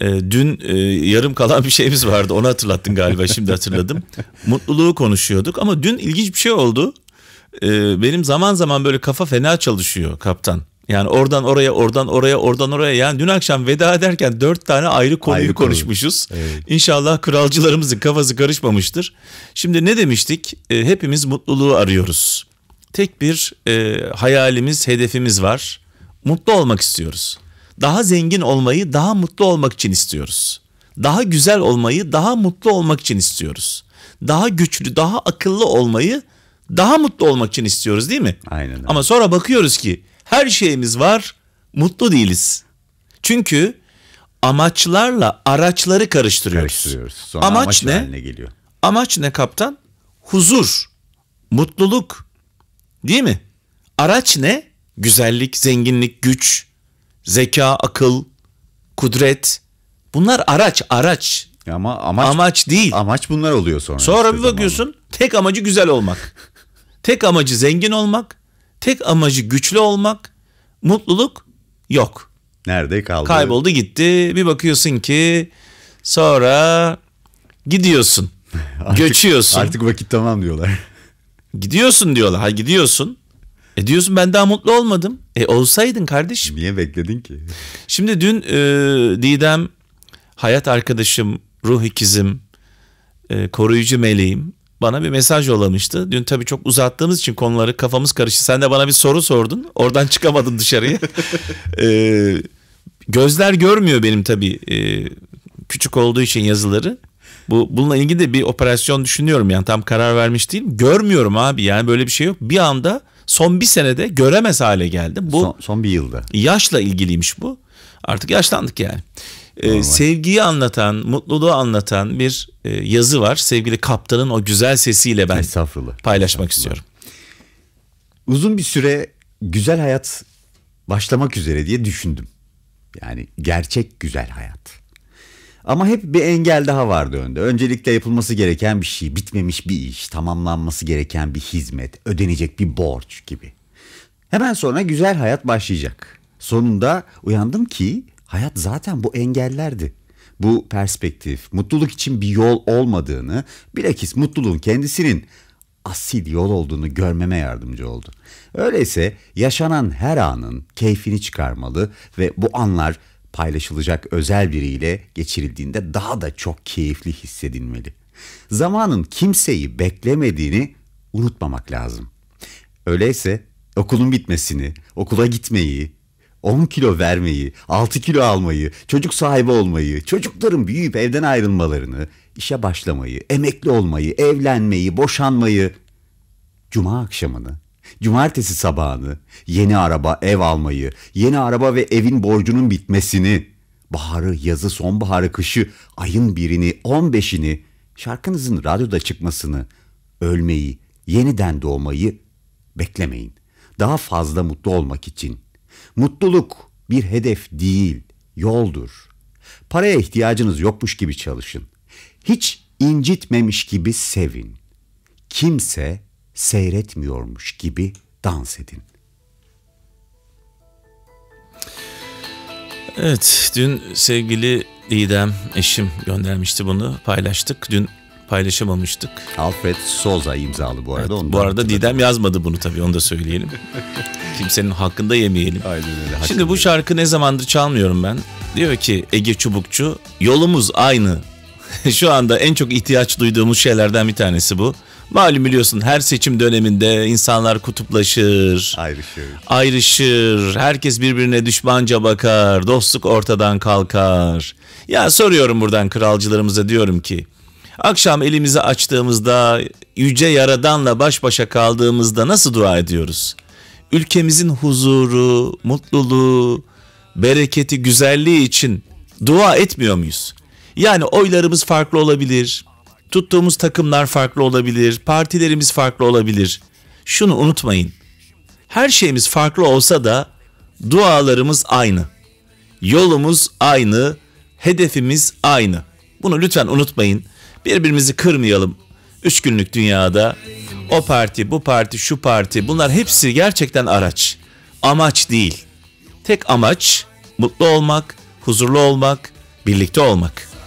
E, dün e, yarım kalan bir şeyimiz vardı. Onu hatırlattın galiba. Şimdi hatırladım. Mutluluğu konuşuyorduk ama dün ilginç bir şey oldu. E, benim zaman zaman böyle kafa fena çalışıyor kaptan. Yani oradan oraya, oradan oraya, oradan oraya. Yani dün akşam veda ederken dört tane ayrı konuyu ayrı konuşmuşuz. Konu. Evet. İnşallah kralcılarımızın kafası karışmamıştır. Şimdi ne demiştik? E, hepimiz mutluluğu arıyoruz. Tek bir e, hayalimiz, hedefimiz var. Mutlu olmak istiyoruz daha zengin olmayı, daha mutlu olmak için istiyoruz. Daha güzel olmayı, daha mutlu olmak için istiyoruz. Daha güçlü, daha akıllı olmayı, daha mutlu olmak için istiyoruz değil mi? Aynen. Öyle. Ama sonra bakıyoruz ki her şeyimiz var, mutlu değiliz. Çünkü amaçlarla araçları karıştırıyoruz. karıştırıyoruz. Sonra amaç, amaç ne? Haline geliyor. Amaç ne kaptan? Huzur, mutluluk. Değil mi? Araç ne? Güzellik, zenginlik, güç. Zeka, akıl, kudret bunlar araç araç. Ama amaç, amaç değil. Amaç bunlar oluyor sonra. Sonra işte bir bakıyorsun zamanla. tek amacı güzel olmak. tek amacı zengin olmak. Tek amacı güçlü olmak. Mutluluk yok. Nerede kaldı? Kayboldu gitti. Bir bakıyorsun ki sonra gidiyorsun. artık, göçüyorsun. Artık vakit tamam diyorlar. Gidiyorsun diyorlar. Ha gidiyorsun. E diyorsun ben daha mutlu olmadım. E olsaydın kardeşim. Niye bekledin ki? Şimdi dün e, Didem, hayat arkadaşım, ruh ikizim, e, koruyucu meleğim bana bir mesaj yollamıştı. Dün tabii çok uzattığımız için konuları kafamız karıştı. Sen de bana bir soru sordun. Oradan çıkamadın dışarıya. e, gözler görmüyor benim tabii e, küçük olduğu için yazıları. Bu bununla ilgili de bir operasyon düşünüyorum yani tam karar vermiş değilim. Görmüyorum abi yani böyle bir şey yok. Bir anda son bir senede göremez hale geldi. Bu son, son bir yılda. Yaşla ilgiliymiş bu. Artık yaşlandık yani. Ee, sevgiyi anlatan, mutluluğu anlatan bir e, yazı var. Sevgili Kaptan'ın o güzel sesiyle ben Estağfurullah. paylaşmak Estağfurullah. istiyorum. Uzun bir süre güzel hayat başlamak üzere diye düşündüm. Yani gerçek güzel hayat. Ama hep bir engel daha vardı önde. Öncelikle yapılması gereken bir şey, bitmemiş bir iş, tamamlanması gereken bir hizmet, ödenecek bir borç gibi. Hemen sonra güzel hayat başlayacak. Sonunda uyandım ki hayat zaten bu engellerdi. Bu perspektif mutluluk için bir yol olmadığını, bilakis mutluluğun kendisinin asil yol olduğunu görmeme yardımcı oldu. Öyleyse yaşanan her anın keyfini çıkarmalı ve bu anlar paylaşılacak özel biriyle geçirildiğinde daha da çok keyifli hissedilmeli. Zamanın kimseyi beklemediğini unutmamak lazım. Öyleyse okulun bitmesini, okula gitmeyi, 10 kilo vermeyi, 6 kilo almayı, çocuk sahibi olmayı, çocukların büyüyüp evden ayrılmalarını, işe başlamayı, emekli olmayı, evlenmeyi, boşanmayı, cuma akşamını Cumartesi sabahını, yeni araba, ev almayı, yeni araba ve evin borcunun bitmesini, baharı, yazı, sonbaharı, kışı, ayın birini, on beşini, şarkınızın radyoda çıkmasını, ölmeyi, yeniden doğmayı beklemeyin. Daha fazla mutlu olmak için. Mutluluk bir hedef değil, yoldur. Paraya ihtiyacınız yokmuş gibi çalışın. Hiç incitmemiş gibi sevin. Kimse seyretmiyormuş gibi dans edin. Evet, dün sevgili Didem eşim göndermişti bunu paylaştık. Dün paylaşamamıştık. Alfred Soza imzalı bu arada. Evet, bu arada Didem yazmadı bunu tabii onu da söyleyelim. Kimsenin hakkında yemeyelim. Aynen öyle. Şimdi bu şarkı ne zamandır çalmıyorum ben. Diyor ki Ege Çubukçu yolumuz aynı şu anda en çok ihtiyaç duyduğumuz şeylerden bir tanesi bu. Malum biliyorsun her seçim döneminde insanlar kutuplaşır, ayrışır. ayrışır, herkes birbirine düşmanca bakar, dostluk ortadan kalkar. Ya soruyorum buradan kralcılarımıza diyorum ki, akşam elimizi açtığımızda, yüce yaradanla baş başa kaldığımızda nasıl dua ediyoruz? Ülkemizin huzuru, mutluluğu, bereketi, güzelliği için dua etmiyor muyuz? Yani oylarımız farklı olabilir. Tuttuğumuz takımlar farklı olabilir. Partilerimiz farklı olabilir. Şunu unutmayın. Her şeyimiz farklı olsa da dualarımız aynı. Yolumuz aynı, hedefimiz aynı. Bunu lütfen unutmayın. Birbirimizi kırmayalım. Üç günlük dünyada o parti, bu parti, şu parti bunlar hepsi gerçekten araç. Amaç değil. Tek amaç mutlu olmak, huzurlu olmak, birlikte olmak.